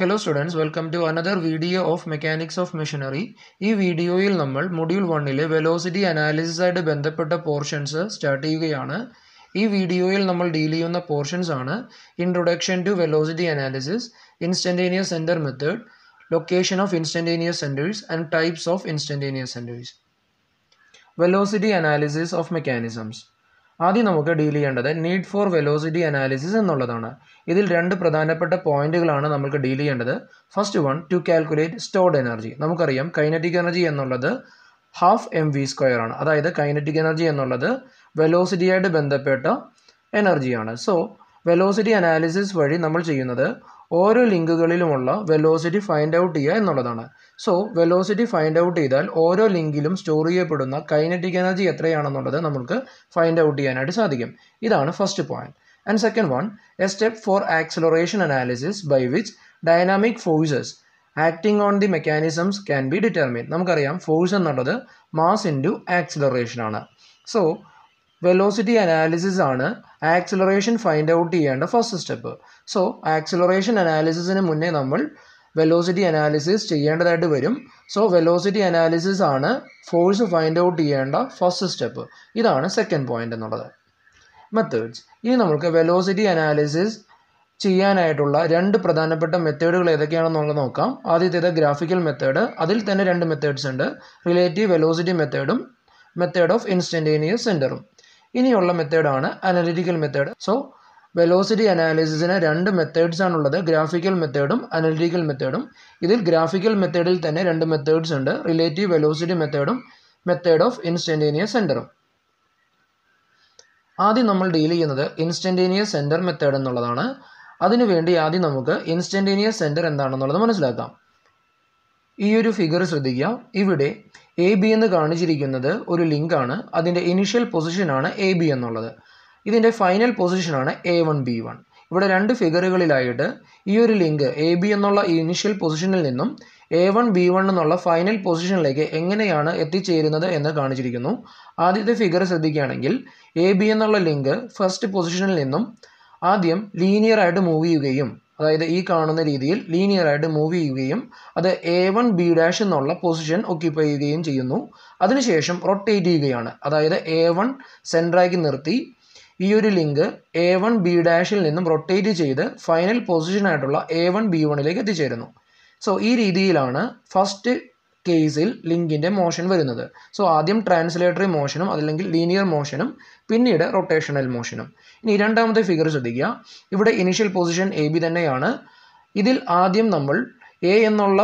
Hello students welcome to another video of mechanics of machinery ഈ വീഡിയോയിൽ നമ്മൾ module വണ്ണിലെ വെലോസിറ്റി അനാലിസിസായിട്ട് ബന്ധപ്പെട്ട പോർഷൻസ് സ്റ്റാർട്ട് ചെയ്യുകയാണ് ഈ വീഡിയോയിൽ നമ്മൾ ഡീൽ ചെയ്യുന്ന പോർഷൻസ് ആണ് introduction to velocity analysis instantaneous centre method location of instantaneous centres and types of instantaneous centres velocity analysis of mechanisms ആദ്യം നമുക്ക് ഡീൽ ചെയ്യേണ്ടത് നീഡ് ഫോർ വെലോസിറ്റി അനാലിസിസ് എന്നുള്ളതാണ് ഇതിൽ രണ്ട് പ്രധാനപ്പെട്ട പോയിന്റുകളാണ് നമുക്ക് ഡീൽ ചെയ്യേണ്ടത് first one to calculate stored energy നമുക്കറിയാം കൈനറ്റിക് എനർജി എന്നുള്ളത് ഹാഫ് എം വി സ്ക്വയർ ആണ് അതായത് കൈനറ്റിക് എനർജി എന്നുള്ളത് വെലോസിറ്റിയായിട്ട് ബന്ധപ്പെട്ട എനർജിയാണ് സോ വെലോസിറ്റി അനാലിസിസ് വഴി നമ്മൾ ചെയ്യുന്നത് ഓരോ ലിങ്കുകളിലുമുള്ള വെലോസിറ്റി ഫൈൻഡ് ഔട്ട് ചെയ്യുക എന്നുള്ളതാണ് സോ വെലോസിറ്റി ഫൈൻഡ് ഔട്ട് ചെയ്താൽ ഓരോ ലിങ്കിലും സ്റ്റോർ ചെയ്യപ്പെടുന്ന കൈനറ്റിക് എനർജി എത്രയാണെന്നുള്ളത് നമുക്ക് ഫൈൻഡ് ഔട്ട് ചെയ്യാനായിട്ട് സാധിക്കും ഇതാണ് first point and second one a step for acceleration analysis by which dynamic forces acting on the mechanisms can be determine നമുക്കറിയാം ഫോഴ്സ് എന്നുള്ളത് മാസ് ഇൻറ്റു ആക്സിലറേഷൻ ആണ് സോ വെലോസിറ്റി അനാലിസിസ് ആണ് acceleration find out ചെയ്യേണ്ട first step so acceleration അനാലിസിസിന് മുന്നേ നമ്മൾ velocity analysis ചെയ്യേണ്ടതായിട്ട് വരും സോ വെലോസിറ്റി അനാലിസിസ് ആണ് ഫോഴ്സ് ഫൈൻഡ് ഔട്ട് ചെയ്യേണ്ട ഫസ്റ്റ് സ്റ്റെപ്പ് ഇതാണ് സെക്കൻഡ് പോയിന്റ് എന്നുള്ളത് മെത്തേഡ്സ് ഇനി നമുക്ക് വെലോസിറ്റി അനാലിസിസ് ചെയ്യാനായിട്ടുള്ള രണ്ട് പ്രധാനപ്പെട്ട മെത്തേഡുകൾ ഏതൊക്കെയാണെന്നുള്ളത് നോക്കാം ആദ്യത്തേത് ഗ്രാഫിക്കൽ മെത്തേഡ് അതിൽ തന്നെ രണ്ട് മെത്തേഡ്സ് ഉണ്ട് റിലേറ്റീവ് വെലോസിറ്റി മെത്തേഡും മെത്തേഡ് ഓഫ് ഇൻസ്റ്റൻറ്റേനിയസ് സെൻറ്ററും ഇനിയുള്ള മെത്തേഡാണ് അനലിറ്റിക്കൽ മെത്തേഡ് സോ വെലോസിറ്റി അനാലിസിസിന് രണ്ട് മെത്തേഡ്സ് ആണുള്ളത് ഗ്രാഫിക്കൽ മെത്തേഡും അനലിറ്റിക്കൽ മെത്തേഡും ഇതിൽ ഗ്രാഫിക്കൽ മെത്തേഡിൽ തന്നെ രണ്ട് മെത്തേഡ്സ് ഉണ്ട് റിലേറ്റീവ് വെലോസിറ്റി മെത്തേഡും മെത്തേഡ് ഓഫ് ഇൻസ്റ്റൻറ്റേനിയസ് സെൻറ്ററും ആദ്യം നമ്മൾ ഡീൽ ചെയ്യുന്നത് ഇൻസ്റ്റൻറ്റേനിയസ് സെൻറ്റർ മെത്തേഡ് എന്നുള്ളതാണ് അതിനുവേണ്ടി ആദ്യം നമുക്ക് ഇൻസ്റ്റൻറ്റേനിയസ് സെൻറ്റർ എന്താണെന്നുള്ളത് മനസ്സിലാക്കാം ഈ ഒരു ഫിഗർ ശ്രദ്ധിക്കുക ഇവിടെ എ ബി എന്ന് കാണിച്ചിരിക്കുന്നത് ഒരു ലിങ്കാണ് അതിൻ്റെ ഇനിഷ്യൽ പൊസിഷനാണ് എ ബി എന്നുള്ളത് ഇതിൻ്റെ ഫൈനൽ പൊസിഷനാണ് എ വൺ ബി വൺ ഇവിടെ രണ്ട് ഫിഗറുകളിലായിട്ട് ഈ ഒരു ലിങ്ക് എ ബി എന്നുള്ള ഇനിഷ്യൽ പൊസിഷനിൽ നിന്നും എ വൺ ബി വൺ എന്നുള്ള ഫൈനൽ പൊസിഷനിലേക്ക് എങ്ങനെയാണ് എത്തിച്ചേരുന്നത് എന്ന് കാണിച്ചിരിക്കുന്നു ആദ്യത്തെ ഫിഗർ ശ്രദ്ധിക്കുകയാണെങ്കിൽ എ ബി എന്നുള്ള ലിങ്ക് ഫസ്റ്റ് പൊസിഷനിൽ നിന്നും ആദ്യം ലീനിയർ ആയിട്ട് മൂവ് ചെയ്യുകയും അതായത് ഈ കാണുന്ന രീതിയിൽ ലീനിയർ ആയിട്ട് മൂവ് ചെയ്യുകയും അത് എ വൺ ബി ഡാഷ് എന്നുള്ള പൊസിഷൻ ഒക്യുപ്പൈ ചെയ്യുകയും ചെയ്യുന്നു അതിനുശേഷം റൊട്ടേറ്റ് ചെയ്യുകയാണ് അതായത് എ വൺ സെൻറ്ററാക്കി നിർത്തി ഈ ഒരു ലിങ്ക് എ വൺ ബി ഡാഷിൽ നിന്നും റൊട്ടേറ്റ് ചെയ്ത് ഫൈനൽ പൊസിഷനായിട്ടുള്ള എ വൺ ബി വണ്ണിലേക്ക് എത്തിച്ചേരുന്നു സോ ഈ രീതിയിലാണ് ഫസ്റ്റ് കേസിൽ ലിങ്കിൻ്റെ മോഷൻ വരുന്നത് സോ ആദ്യം ട്രാൻസ്ലേറ്ററി മോഷനും അതല്ലെങ്കിൽ ലീനിയർ മോഷനും പിന്നീട് റൊട്ടേഷണൽ മോഷനും ഇനി രണ്ടാമത്തെ ഫിഗർ ശ്രദ്ധിക്കുക ഇവിടെ ഇനിഷ്യൽ പൊസിഷൻ എ ബി തന്നെയാണ് ഇതിൽ ആദ്യം നമ്മൾ എ എന്നുള്ള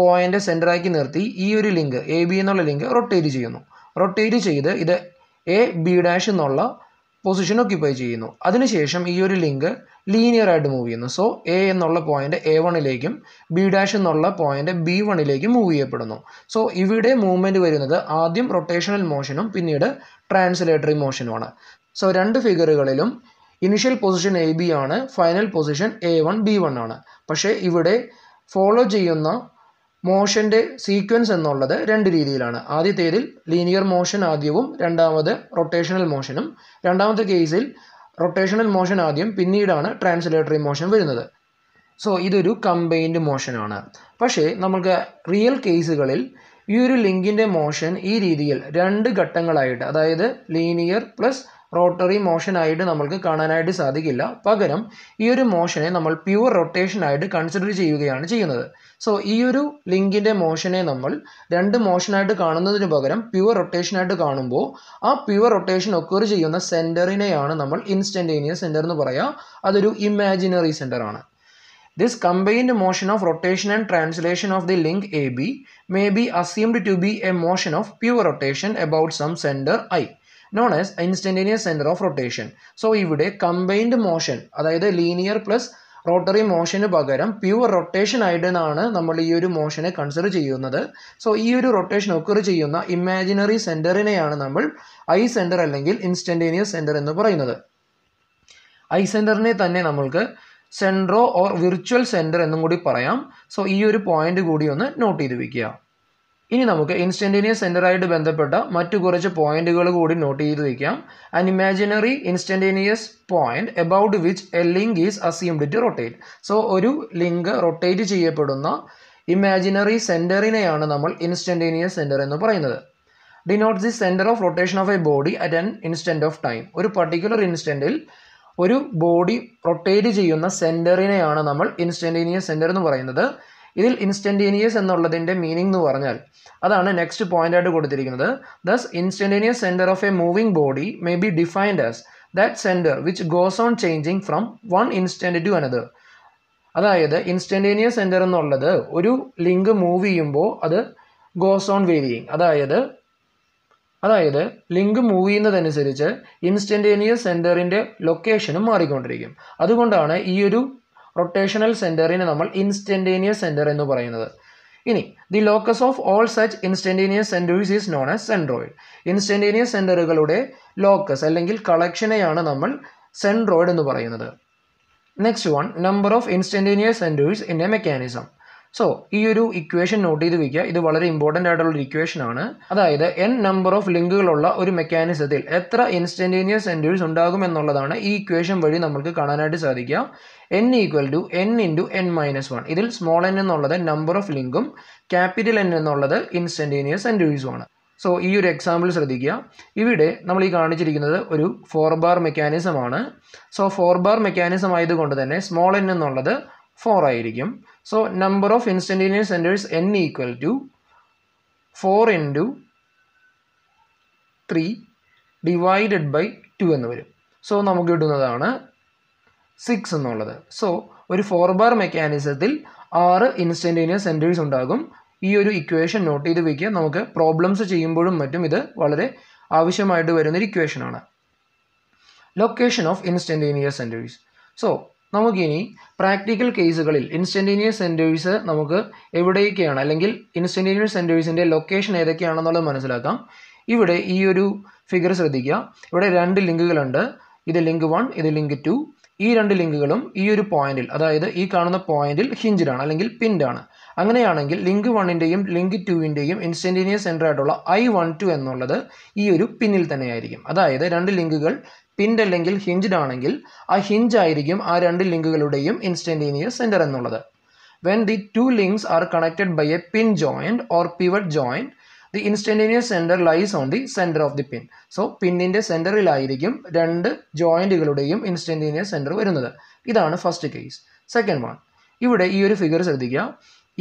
പോയിൻ്റ് സെൻറ്ററാക്കി നിർത്തി ഈ ഒരു ലിങ്ക് എ ബി എന്നുള്ള ലിങ്ക് റൊട്ടേറ്റ് ചെയ്യുന്നു റൊട്ടേറ്റ് ചെയ്ത് ഇത് എ ബി ഡാഷ് എന്നുള്ള പൊസിഷൻ ഒക്യുപ്പൈ ചെയ്യുന്നു അതിനുശേഷം ഈ ഒരു ലിങ്ക് ലീനിയർ ആയിട്ട് മൂവ് ചെയ്യുന്നു സോ എ എന്നുള്ള പോയിന്റ് എ വണ്ണിലേക്കും ബി ഡാഷ് എന്നുള്ള പോയിന്റ് ബി വണ്ണിലേക്കും മൂവ് ചെയ്യപ്പെടുന്നു സോ ഇവിടെ മൂവ്മെൻറ്റ് വരുന്നത് ആദ്യം റൊട്ടേഷണൽ മോഷനും പിന്നീട് ട്രാൻസ്ലേറ്ററി മോഷനുമാണ് സോ രണ്ട് ഫിഗറുകളിലും ഇനിഷ്യൽ പൊസിഷൻ എ ബി ആണ് final position A one B one ആണ് പക്ഷേ ഇവിടെ ഫോളോ ചെയ്യുന്ന മോഷൻ്റെ സീക്വൻസ് എന്നുള്ളത് രണ്ട് രീതിയിലാണ് ആദ്യത്തേതിൽ ലീനിയർ മോഷൻ ആദ്യവും രണ്ടാമത് റൊട്ടേഷണൽ മോഷനും രണ്ടാമത്തെ കേസിൽ റൊട്ടേഷണൽ മോഷൻ ആദ്യം പിന്നീടാണ് ട്രാൻസ്ലേറ്ററി മോഷൻ വരുന്നത് സോ ഇതൊരു കമ്പൈൻഡ് മോഷനാണ് പക്ഷേ നമുക്ക് റിയൽ കേസുകളിൽ ഈ ഒരു ലിങ്കിൻ്റെ മോഷൻ ഈ രീതിയിൽ രണ്ട് ഘട്ടങ്ങളായിട്ട് അതായത് ലീനിയർ പ്ലസ് റോട്ടറി മോഷനായിട്ട് നമുക്ക് കാണാനായിട്ട് സാധിക്കില്ല പകരം ഈ ഒരു മോഷനെ നമ്മൾ പ്യുവർ റൊട്ടേഷനായിട്ട് കൺസിഡർ ചെയ്യുകയാണ് ചെയ്യുന്നത് സോ ഈ ഒരു ലിങ്കിൻ്റെ മോഷനെ നമ്മൾ രണ്ട് മോഷനായിട്ട് കാണുന്നതിന് പകരം പ്യുവർ റൊട്ടേഷനായിട്ട് കാണുമ്പോൾ ആ പ്യുവർ റൊട്ടേഷൻ ഒക്കർ ചെയ്യുന്ന സെൻറ്ററിനെയാണ് നമ്മൾ ഇൻസ്റ്റൻറ്റേനിയസ് സെൻറ്റർ എന്ന് പറയുക അതൊരു ഇമാജിനറി സെൻറ്ററാണ് This combined motion of rotation and translation of the link AB may be assumed to be a motion of pure rotation about some center I known as instantaneous center of rotation. So ഇവിടെ combined motion അതായത് linear plus rotary മോഷന് പകരം pure rotation ആയിട്ടാണ് നമ്മൾ ഈ ഒരു മോഷനെ consider ചെയ്യുന്നത് so ഈ ഒരു റൊട്ടേഷൻ ഒക്കർ ചെയ്യുന്ന ഇമാജിനറി സെൻറ്ററിനെയാണ് നമ്മൾ ഐ സെൻറ്റർ അല്ലെങ്കിൽ ഇൻസ്റ്റൻറ്റേനിയസ് സെൻറ്റർ എന്ന് പറയുന്നത് ഐ സെൻറ്ററിനെ തന്നെ നമ്മൾക്ക് സെൻട്രോ ഓർ വിർച്വൽ സെൻറ്റർ എന്നും കൂടി പറയാം സോ ഈ ഒരു പോയിന്റ് കൂടി ഒന്ന് നോട്ട് ചെയ്ത് വയ്ക്കുക ഇനി നമുക്ക് ഇൻസ്റ്റൻറ്റേനിയസ് സെൻറ്ററായിട്ട് ബന്ധപ്പെട്ട മറ്റു കുറച്ച് പോയിന്റുകൾ കൂടി നോട്ട് ചെയ്ത് വയ്ക്കാം an imaginary instantaneous point about which a link is assumed to rotate so ഒരു ലിങ്ക് റൊട്ടേറ്റ് ചെയ്യപ്പെടുന്ന ഇമാജിനറി സെൻറ്ററിനെയാണ് നമ്മൾ ഇൻസ്റ്റൻറ്റേനിയസ് സെൻറ്റർ എന്ന് പറയുന്നത് denotes the centre of rotation of a body at an instant of time ഒരു particular ഇൻസ്റ്റൻറ്റിൽ ഒരു body rotate ചെയ്യുന്ന സെൻറ്ററിനെയാണ് നമ്മൾ ഇൻസ്റ്റൻറ്റേനിയസ് സെൻറ്റർ എന്ന് പറയുന്നത് ഇതിൽ ഇൻസ്റ്റൻറ്റേനിയസ് എന്നുള്ളതിൻ്റെ മീനിങ് എന്ന് പറഞ്ഞാൽ അതാണ് നെക്സ്റ്റ് പോയിൻ്റായിട്ട് കൊടുത്തിരിക്കുന്നത് thus instantaneous centre of a moving body may be defined as that centre which goes on changing from one instant to another അതായത് ഇൻസ്റ്റൻറ്റേനിയസ് സെൻറ്റർ എന്നുള്ളത് ഒരു ലിങ്ക് മൂവ് ചെയ്യുമ്പോൾ അത് ഗോസ് ഓൺ വേരിയിങ് അതായത് അതായത് ലിങ്ക് മൂവ് ചെയ്യുന്നതനുസരിച്ച് ഇൻസ്റ്റൻറ്റേനിയസ് സെൻറ്ററിൻ്റെ ലൊക്കേഷനും മാറിക്കൊണ്ടിരിക്കും അതുകൊണ്ടാണ് ഈ ഒരു റൊട്ടേഷണൽ സെൻറ്ററിനെ നമ്മൾ ഇൻസ്റ്റൻറ്റേനിയസ് സെൻറ്റർ എന്ന് പറയുന്നത് ഇനി the locus of all such instantaneous centres is known as centroid instantaneous സെൻറ്ററുകളുടെ ലോക്കസ് അല്ലെങ്കിൽ കളക്ഷനെയാണ് നമ്മൾ സെൻട്രോയിഡ് എന്ന് പറയുന്നത് next one number of instantaneous centres in a mechanism so ഈ ഒരു ഇക്വേഷൻ നോട്ട് ചെയ്ത് വയ്ക്കുക ഇത് വളരെ ഇമ്പോർട്ടൻ്റ് ആയിട്ടുള്ള ഒരു ഇക്വേഷൻ ആണ് അതായത് എൻ നമ്പർ ഓഫ് ലിങ്കുകളുള്ള ഒരു മെക്കാനിസത്തിൽ എത്ര ഇൻസ്റ്റൻറ്റേനിയസ് സെൻറ്റേഴ്സ് ഉണ്ടാകും എന്നുള്ളതാണ് ഈ ഇക്വേഷൻ വഴി നമുക്ക് കാണാനായിട്ട് സാധിക്കുക N equal to N into N minus one ഇതിൽ സ്മോൾ എൻ എന്നുള്ളത് നമ്പർ ഓഫ് ലിങ്കും ക്യാപിറ്റൽ എൻ എന്നുള്ളത് ഇൻസ്റ്റൻറ്റേനിയസ് ആണ് സോ ഈ ഒരു എക്സാമ്പിൾ ശ്രദ്ധിക്കുക ഇവിടെ നമ്മൾ ഈ കാണിച്ചിരിക്കുന്നത് ഒരു ഫോർ ബാർ മെക്കാനിസമാണ് സോ ഫോർ ബാർ മെക്കാനിസം ആയതുകൊണ്ട് തന്നെ സ്മോൾ എൻ എന്നുള്ളത് ഫോർ ആയിരിക്കും so number of of centres N equal to four into three divided by two എന്ന് വരും സോ നമുക്ക് കിട്ടുന്നതാണ് സിക്സ് എന്നുള്ളത് സോ ഒരു ഫോർ ബാർ മെക്കാനിസത്തിൽ ആറ് ഇൻസ്റ്റൻറ്റേനിയസ് സെൻറ്റേഴ്സ് ഉണ്ടാകും ഈ ഒരു ഇക്വേഷൻ നോട്ട് ചെയ്ത് വയ്ക്കുക നമുക്ക് പ്രോബ്ലംസ് ചെയ്യുമ്പോഴും മറ്റും ഇത് വളരെ ആവശ്യമായിട്ട് വരുന്നൊരു ഇക്വേഷനാണ് location of instantaneous centres so നമുക്കിനി പ്രാക്ടിക്കൽ കേസുകളിൽ ഇൻസ്റ്റൻറ്റേനിയസ് സെൻറ്റേഴ്സ് നമുക്ക് എവിടെയൊക്കെയാണ് അല്ലെങ്കിൽ ഇൻസ്റ്റൻറ്റേനിയസ് സെൻറ്റേഴ്സിൻ്റെ ലൊക്കേഷൻ ഏതൊക്കെയാണെന്നുള്ളത് മനസ്സിലാക്കാം ഇവിടെ ഈ ഒരു ഫിഗർ ശ്രദ്ധിക്കുക ഇവിടെ രണ്ട് ലിങ്കുകളുണ്ട് ഇത് ലിങ്ക് വൺ ഇത് ലിങ്ക് ടു ഈ രണ്ട് ലിങ്കുകളും ഈ ഒരു പോയിന്റിൽ അതായത് ഈ കാണുന്ന പോയിന്റിൽ ഹിഞ്ചിലാണ് അല്ലെങ്കിൽ പിൻഡാണ് അങ്ങനെയാണെങ്കിൽ ലിങ്ക് വണ്ണിൻ്റെയും ലിങ്ക് ടുവിൻ്റെയും ഇൻസ്റ്റൻറ്റേനിയസ് സെൻറ്റർ ആയിട്ടുള്ള ഐ വൺ ടു എന്നുള്ളത് ഈ ഒരു പിന്നിൽ തന്നെയായിരിക്കും അതായത് രണ്ട് ലിങ്കുകൾ പിൻഡ് അല്ലെങ്കിൽ ഹിഞ്ച്ഡ് ആണെങ്കിൽ ആ ഹിഞ്ച് ആയിരിക്കും ആ രണ്ട് ലിങ്കുകളുടെയും ഇൻസ്റ്റൻറ്റേനിയസ് സെൻറ്റർ എന്നുള്ളത് when the two links are connected by a pin joint or pivot joint the instantaneous centre lies on the centre of the pin so പിന്നിൻ്റെ സെൻറ്ററിലായിരിക്കും രണ്ട് ജോയിൻറ്റുകളുടെയും ഇൻസ്റ്റൻറ്റേനിയസ് സെൻറ്റർ വരുന്നത് ഇതാണ് ഫസ്റ്റ് കേസ് സെക്കൻഡ് വൺ ഇവിടെ ഈ ഒരു ഫിഗർ ശ്രദ്ധിക്കുക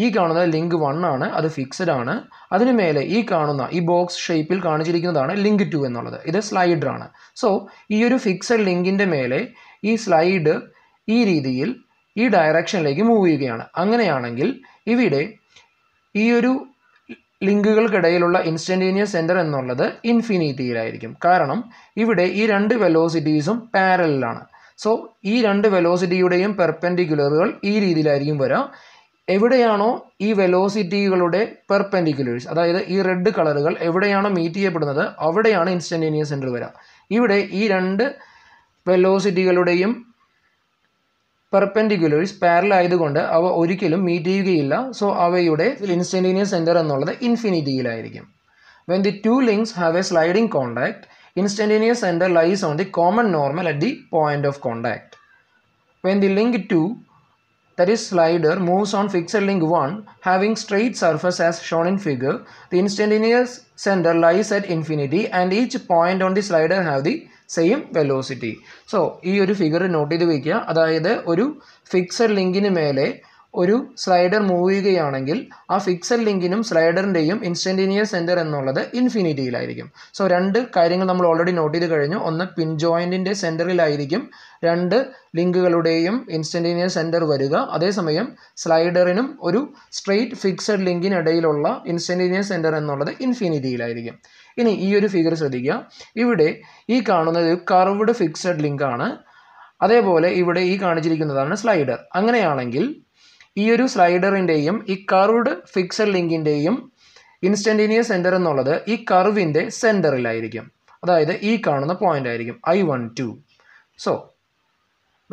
ഈ കാണുന്ന ലിങ്ക് വൺ ആണ് അത് ഫിക്സഡ് ആണ് അതിന് മേലെ ഈ കാണുന്ന ഈ ബോക്സ് ഷേപ്പിൽ കാണിച്ചിരിക്കുന്നതാണ് ലിങ്ക് ടു എന്നുള്ളത് ഇത് സ്ലൈഡർ ആണ് സോ ഈ ഒരു ഫിക്സഡ് ലിങ്കിൻ്റെ മേലെ ഈ സ്ലൈഡ് ഈ രീതിയിൽ ഈ ഡയറക്ഷനിലേക്ക് മൂവ് ചെയ്യുകയാണ് അങ്ങനെയാണെങ്കിൽ ഇവിടെ ഈ ഒരു ലിങ്കുകൾക്കിടയിലുള്ള ഇൻസ്റ്റൻറ്റേനിയസ് സെൻറ്റർ എന്നുള്ളത് ഇൻഫിനിറ്റിയിലായിരിക്കും കാരണം ഇവിടെ ഈ രണ്ട് വെലോസിറ്റീസും പാരലിലാണ് സോ ഈ രണ്ട് വെലോസിറ്റിയുടെയും പെർപെൻഡിക്കുലറുകൾ ഈ രീതിയിലായിരിക്കും വരാം എവിടെയാണോ ഈ വെലോസിറ്റികളുടെ പെർപെൻഡിക്കുലേഴ്സ് അതായത് ഈ റെഡ് കളറുകൾ എവിടെയാണോ മീറ്റ് ചെയ്യപ്പെടുന്നത് അവിടെയാണ് ഇൻസ്റ്റന്റേനിയസ് സെൻറ്റർ വരിക ഇവിടെ ഈ രണ്ട് വെലോസിറ്റികളുടെയും പെർപെൻഡിക്കുലേഴ്സ് പാരൽ ആയതുകൊണ്ട് അവ ഒരിക്കലും മീറ്റ് ചെയ്യുകയില്ല സോ അവയുടെ ഇൻസ്റ്റന്റേനിയസ് സെൻറ്റർ എന്നുള്ളത് ഇൻഫിനിറ്റിയിലായിരിക്കും when the two links have a sliding contact instantaneous centre lies on the common normal at the point of contact when the link two that is slider moves on fixed link 1 having straight surface as shown in figure. The instantaneous center lies at infinity and each point on the slider have the same velocity so ഈ ഒരു figure not ചെയ്ത് വയ്ക്കുക അതായത് ഒരു fixed ലിങ്കിന് മേലെ ഒരു slider move ചെയ്യുകയാണെങ്കിൽ ആ ഫിക്സഡ് ലിങ്കിനും സ്ലൈഡറിൻ്റെയും ഇൻസ്റ്റൻറ്റേനിയസ് സെൻറ്റർ എന്നുള്ളത് ഇൻഫിനിറ്റിയിലായിരിക്കും സോ രണ്ട് കാര്യങ്ങൾ നമ്മൾ ഓൾറെഡി നോട്ട് ചെയ്ത് കഴിഞ്ഞു ഒന്ന് പിൻ ജോയിൻറ്റിൻ്റെ സെൻറ്ററിലായിരിക്കും രണ്ട് ലിങ്കുകളുടെയും ഇൻസ്റ്റൻറ്റേനിയസ് സെൻറ്റർ വരിക അതേസമയം സ്ലൈഡറിനും ഒരു സ്ട്രെയിറ്റ് ഫിക്സഡ് ലിങ്കിനിടയിലുള്ള ഇൻസ്റ്റൻറ്റേനിയസ് സെൻറ്റർ എന്നുള്ളത് ഇൻഫിനിറ്റിയിലായിരിക്കും ഇനി ഈ ഒരു ഫിഗർ ശ്രദ്ധിക്കുക ഇവിടെ ഈ കാണുന്നത് ഒരു കർവ്ഡ് ഫിക്സഡ് ലിങ്ക് ആണ് അതേപോലെ ഇവിടെ ഈ കാണിച്ചിരിക്കുന്നതാണ് സ്ലൈഡർ അങ്ങനെയാണെങ്കിൽ ഈ ഒരു സ്ലൈഡറിൻ്റെയും ഈ കർവ്ഡ് ഫിക്സഡ് ലിങ്കിൻ്റെയും ഇൻസ്റ്റൻറ്റേനിയസ് സെൻറ്റർ എന്നുള്ളത് ഈ കർവിൻ്റെ സെൻറ്ററിലായിരിക്കും അതായത് ഈ കാണുന്ന പോയിന്റ് ആയിരിക്കും I one two so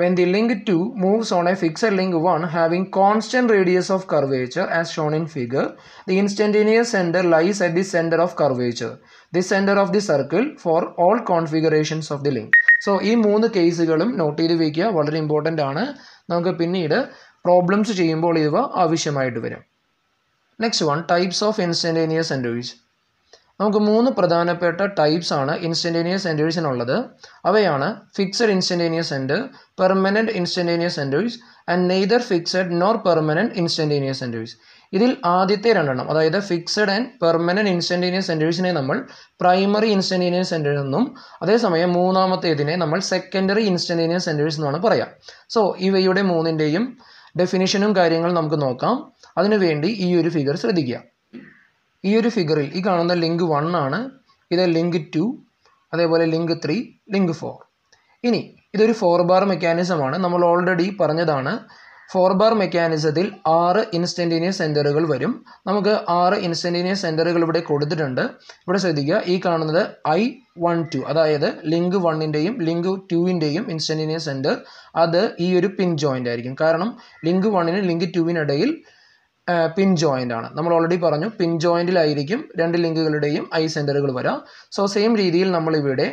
when the link two moves on a fixed link one having constant radius of curvature as shown in figure the instantaneous centre lies at the centre of curvature the centre of the circle for all configurations of the link so ഈ മൂന്ന് കേസുകളും not ചെയ്ത് വയ്ക്കുക വളരെ important ആണ് നമുക്ക് പിന്നീട് problems ചെയ്യുമ്പോൾ ഇവ ആവശ്യമായിട്ട് വരും next one types of instantaneous sandwich നമുക്ക് മൂന്ന് പ്രധാനപ്പെട്ട ടൈപ്സ് ആണ് ഇൻസ്റ്റൻറ്റേനിയസ് സാൻഡ്വിച്ചിനുള്ളത് അവയാണ് fixed instantaneous and permanent instantaneous sandwich and neither fixed nor permanent instantaneous sandwich ഇതിൽ ആദ്യത്തെ രണ്ടെണ്ണം അതായത് ഫിക്സഡ് ആൻഡ് പെർമനൻറ്റ് ഇൻസ്റ്റൻറ്റേനിയസ് സാൻഡ്വിച്ചിനെ നമ്മൾ പ്രൈമറി ഇൻസ്റ്റൻറ്റേനിയസ് സാൻഡ്വിച്ച് എന്നും അതേസമയം മൂന്നാമത്തേതിനെ നമ്മൾ സെക്കൻഡറി ഇൻസ്റ്റൻറ്റേനിയസ് സാൻഡ്വിച്ച് എന്നാണ് പറയാം സോ ഇവയുടെ മൂന്നിൻ്റെയും ഡെഫിനിഷനും കാര്യങ്ങളും നമുക്ക് നോക്കാം അതിനുവേണ്ടി ഈ ഒരു ഫിഗർ ശ്രദ്ധിക്കുക ഈ ഒരു ഫിഗറിൽ ഈ കാണുന്ന ലിങ്ക് വൺ ആണ് ഇത് ലിങ്ക് ടു അതേപോലെ ലിങ്ക് ത്രീ ലിങ്ക് ഫോർ ഇനി ഇതൊരു ഫോർ ബാർ മെക്കാനിസമാണ് നമ്മൾ ഓൾറെഡി പറഞ്ഞതാണ് ഫോർ ബാർ മെക്കാനിസത്തിൽ ആറ് ഇൻസ്റ്റൻറ്റീനിയസ് സെൻറ്ററുകൾ വരും നമുക്ക് ആറ് ഇൻസ്റ്റൻറ്റീനിയസ് സെൻറ്ററുകൾ ഇവിടെ കൊടുത്തിട്ടുണ്ട് ഇവിടെ ശ്രദ്ധിക്കുക ഈ കാണുന്നത് ഐ വൺ ടു അതായത് ലിങ്ക് വണ്ണിൻ്റെയും ലിങ്ക് ടുവിൻ്റെയും ഇൻസ്റ്റൻറ്റീനിയസ് സെൻറ്റർ അത് ഈ ഒരു പിൻ ജോയിൻ്റ് ആയിരിക്കും കാരണം ലിങ്ക് വണ്ണിന് ലിങ്ക് ടുവിനിടയിൽ പിൻ ജോയിൻ്റ് ആണ് നമ്മൾ ഓൾറെഡി പറഞ്ഞു പിൻ ജോയിൻറ്റിലായിരിക്കും രണ്ട് ലിങ്കുകളുടെയും ഐ സെൻറ്ററുകൾ വരാം സോ സെയിം രീതിയിൽ നമ്മളിവിടെ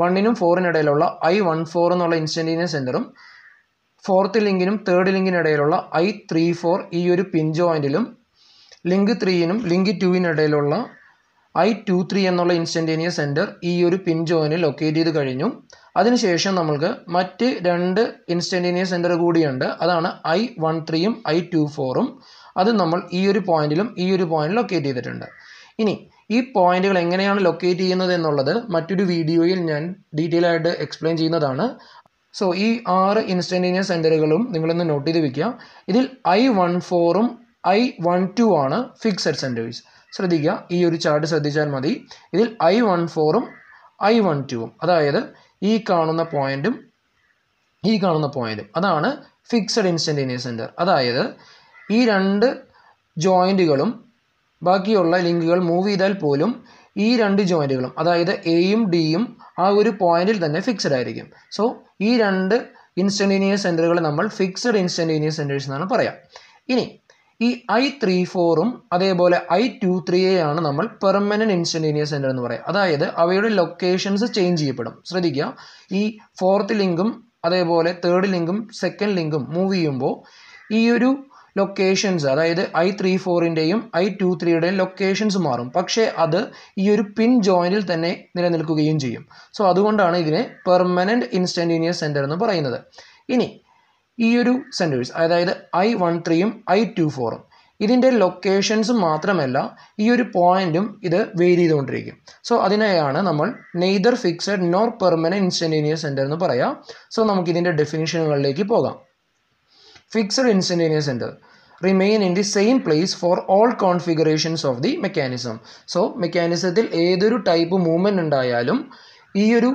വണ്ണിനും ഫോറിനിടയിലുള്ള ഐ വൺ ഫോർ എന്നുള്ള ഇൻസ്റ്റൻറ്റീനിയസ് സെൻറ്ററും ഫോർത്ത് ലിങ്കിനും തേർഡ് ലിങ്കിനും ഇടയിലുള്ള ഐ ത്രീ ഫോർ ഈ ഒരു പിൻ ജോയിന്റിലും ലിങ്ക് ത്രീയിനും ലിങ്ക് ടുവിനും ഇടയിലുള്ള ഐ ടു ത്രീ എന്നുള്ള ഇൻസ്റ്റൻറ്റേനിയസ് സെൻറ്റർ ഈ ഒരു പിൻ ജോയിനിൽ ലൊക്കേറ്റ് ചെയ്ത് കഴിഞ്ഞു അതിനുശേഷം നമ്മൾക്ക് മറ്റ് രണ്ട് ഇൻസ്റ്റൻറ്റേനിയസ് സെൻറ്റർ കൂടിയുണ്ട് അതാണ് ഐ വൺ ത്രീയും ഐ ടു ഫോറും അത് നമ്മൾ ഈ ഒരു പോയിന്റിലും ഈ ഒരു പോയിന്റിൽ ലൊക്കേറ്റ് ചെയ്തിട്ടുണ്ട് ഇനി ഈ പോയിന്റുകൾ എങ്ങനെയാണ് ലൊക്കേറ്റ് ചെയ്യുന്നത് എന്നുള്ളത് മറ്റൊരു വീഡിയോയിൽ ഞാൻ ഡീറ്റെയിൽ ആയിട്ട് എക്സ്പ്ലെയിൻ ചെയ്യുന്നതാണ് സോ ഈ ആറ് ഇൻസ്റ്റൻറ്റേനിയസ് സെൻറ്ററുകളും നിങ്ങളൊന്ന് നോട്ട് ചെയ്ത് വെക്കുക ഇതിൽ ഐ വൺ ഫോറും ഐ വൺ ടു ആണ് ഫിക്സഡ് സെൻറ്റേഴ്സ് ശ്രദ്ധിക്കുക ഈ ഒരു ചാർട്ട് ശ്രദ്ധിച്ചാൽ മതി ഇതിൽ ഐ വൺ ഫോറും ഐ വൺ ടുവും അതായത് ഈ കാണുന്ന പോയിൻറ്റും ഈ കാണുന്ന പോയിൻറ്റും അതാണ് ഫിക്സഡ് ഇൻസ്റ്റൻറ്റേനിയസ് സെൻറ്റർ അതായത് ഈ രണ്ട് ജോയിൻറ്റുകളും ബാക്കിയുള്ള ലിങ്കുകൾ മൂവ് ചെയ്താൽ പോലും ഈ രണ്ട് ജോയിൻറ്റുകളും അതായത് എയും ഡിയും ആ ഒരു പോയിന്റിൽ തന്നെ ഫിക്സഡ് ആയിരിക്കും സോ ഈ രണ്ട് ഇൻസ്റ്റൻറ്റേനിയസ് സെൻറ്ററുകൾ നമ്മൾ ഫിക്സഡ് ഇൻസ്റ്റൻറ്റേനിയസ് സെൻറ്റേഴ്സ് എന്നാണ് പറയാം ഇനി ഈ ഐ ത്രീ ഫോറും അതേപോലെ ഐ ടു ആണ് നമ്മൾ പെർമനൻറ്റ് ഇൻസ്റ്റൻറ്റേനിയസ് സെൻറ്റർ എന്ന് പറയുക അതായത് അവയുടെ ലൊക്കേഷൻസ് ചേഞ്ച് ചെയ്യപ്പെടും ശ്രദ്ധിക്കുക ഈ ഫോർത്ത് ലിങ്കും അതേപോലെ തേർഡ് ലിങ്കും സെക്കൻഡ് ലിങ്കും മൂവ് ചെയ്യുമ്പോൾ ഈ ഒരു ലൊക്കേഷൻസ് അതായത് ഐ ത്രീ ഫോറിൻ്റെയും ഐ ടു ത്രീയുടെയും ലൊക്കേഷൻസ് മാറും പക്ഷേ അത് ഈ ഒരു പിൻ ജോയിൻറ്റിൽ തന്നെ നിലനിൽക്കുകയും ചെയ്യും സോ അതുകൊണ്ടാണ് ഇതിനെ പെർമനൻറ്റ് ഇൻസ്റ്റൻറ്റീനിയസ് സെൻറ്റർ എന്ന് പറയുന്നത് ഇനി ഈ ഒരു സെൻറ്റേഴ്സ് അതായത് ഐ വൺ ത്രീയും ഐ ടു ഫോറും ഇതിൻ്റെ ലൊക്കേഷൻസ് മാത്രമല്ല ഈ ഒരു പോയിന്റും ഇത് വെയിൽ ചെയ്തുകൊണ്ടിരിക്കും സോ അതിനെയാണ് നമ്മൾ neither fixed nor permanent instantaneous centre എന്ന് പറയാം സോ നമുക്കിതിൻ്റെ ഡെഫിനിഷനുകളിലേക്ക് പോകാം fixed instantaneous center remain in the same place for all configurations of the mechanism so മെക്കാനിസത്തിൽ ഏതൊരു ടൈപ്പ് മൂവ്മെൻ്റ് ഉണ്ടായാലും ഈ ഒരു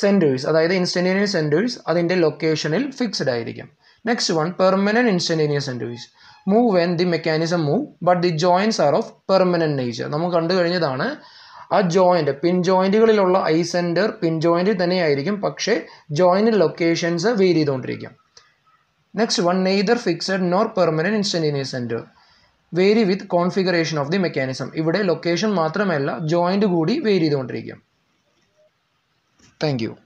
സെൻറ്റേഴ്സ് അതായത് ഇൻസ്റ്റൻറ്റേനിയസ് സെൻറ്റേഴ്സ് അതിൻ്റെ ലൊക്കേഷനിൽ ഫിക്സ്ഡ് ആയിരിക്കും next one permanent instantaneous centres move when the mechanism move but the joints are of permanent nature നമുക്ക് കണ്ടു കഴിഞ്ഞതാണ് ആ ജോയിൻ്റ് പിൻ ജോയിൻറ്റുകളിലുള്ള ഐ സെൻറ്റർ പിൻ ജോയിൻറ്റിൽ തന്നെയായിരിക്കും പക്ഷേ ജോയിൻറ്റ് ലൊക്കേഷൻസ് വേരി ചെയ്തുകൊണ്ടിരിക്കും next one neither fixed nor permanent instantaneous centre vary with configuration of the mechanism ഇവിടെ ലൊക്കേഷൻ മാത്രമല്ല ജോയിൻ്റ് കൂടി വേരി ചെയ്തുകൊണ്ടിരിക്കും താങ്ക് യു